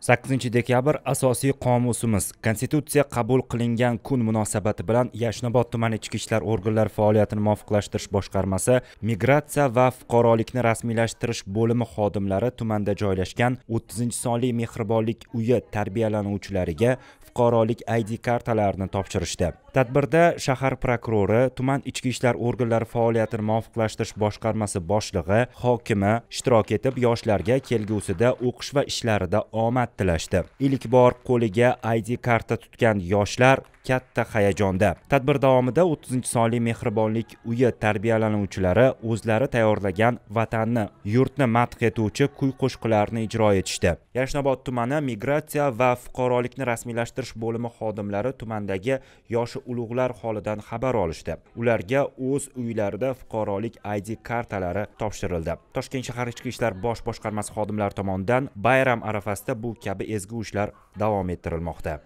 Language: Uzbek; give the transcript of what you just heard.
sakkizinchi dekabr asosiy qomusimiz konstitutsiya qabul qilingan kun munosabati bilan yashnobod tumani ichki ishlar organlari faoliyatini muvofiqlashtirish boshqarmasi migratsiya va fuqarolikni rasmiylashtirish bo'limi xodimlari tumanda joylashgan o'ttizinchi sonli mehribonlik uyi tarbiyalanuvchilariga fuqarolik id kartalarini topshirishdi tadbirda shahar prokurori tuman ichki ishlar organlari faoliyatini muvofiqlashtirish boshqarmasi boshlig'i hokimi ishtirok etib yoshlarga kelgusida o'qish va ishlarida omad tilashdi ilk bor qo'liga id karta tutgan yoshlar katta hayajonda tadbir davomida o'ttizinchi sonli mehribonlik uyi tarbiyalanuvchilari o'zlari tayyorlagan vatanni yurtni madh etuvchi kuy qo'shiqlarni ijro etishdi yashnobod tumani migratsiya va fuqarolikni rasmiylashtirish bo'limi xodimlari tumandagi yoshi ulug'lar holidan xabar olishdi ularga o'z uylarida fuqarolik id kartalari topshirildi toshkent shahar ichki ishlar bosh boshqarmasi xodimlari tomonidan bayram arafasida bu kabi ezgu ishlar davom ettirilmoqda